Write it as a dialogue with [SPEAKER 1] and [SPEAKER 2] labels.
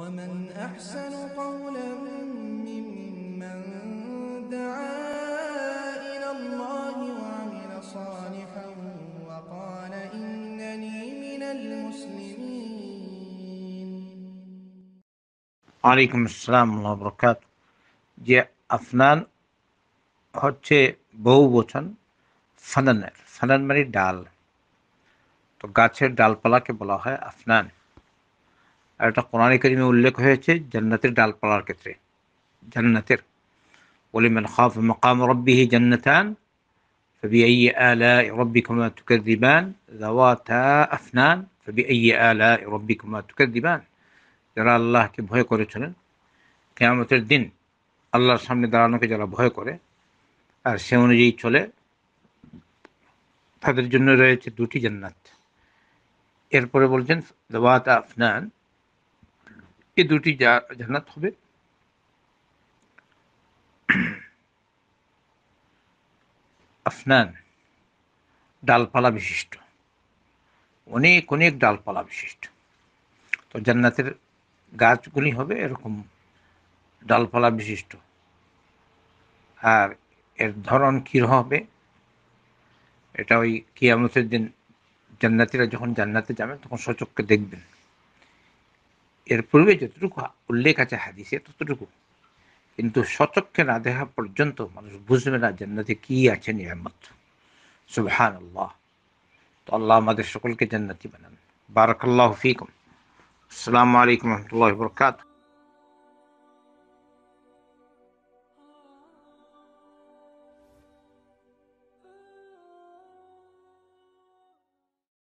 [SPEAKER 1] ومن أحسن قولا ممن دعا إلى الله وعمل صالحا وقال إنني من المسلمين
[SPEAKER 2] عليكم السلام ورحمة الله وبركاته যে أفنان হচ্ছে বহু বচন ফানানের ফানান মানে ডাল তো গাছের ডালপালাকে বলা হয় আফনান আর এটা কোরআন করিমে উল্লেখ হয়েছে জান্নাতের ডালপালার ক্ষেত্রে জান্নাতের বলিমেন খাফ মকাম রব্বিহি জান্নাতান فبأي آلاء ربكما تكذبان ذواتا أفنان فبأي آلاء ربكما تكذبان যারা আল্লাহকে ভয় করেছিলেন কেয়ামতের দিন আল্লাহর সামনে দাঁড়ানোকে যারা ভয় করে আর সে অনুযায়ী চলে তাদের জন্য রয়েছে দুটি জান্নাত এরপরে বলছেন দাওয়াত আফনান এ দুটি জান্নাত হবে আফনান ডালপালা বিশিষ্ট অনেক অনেক ডালপালা বিশিষ্ট তো জান্নাতের গাছগুলি হবে এরকম ডালপালা বিশিষ্ট আর এর ধরন কী হবে এটা ওই কিয়ামতের দিন জান্নাতিরা যখন জান্নাতে যাবেন তখন সচককে দেখবেন এর পূর্বে যতটুকু উল্লেখ আছে হাদিসে ততটুকু কিন্তু সচক্ষে না দেখা পর্যন্ত মানুষ বুঝবে না জান্নাতে কি আছে নিয়ামত সুবহান আল্লাহ তো আল্লাহ আমাদের সকলকে জান্নাতি বানান বারাকাল্লাহ ফিকুম আসসালামু আলাইকুম রহমতুল্লাহ বরকাত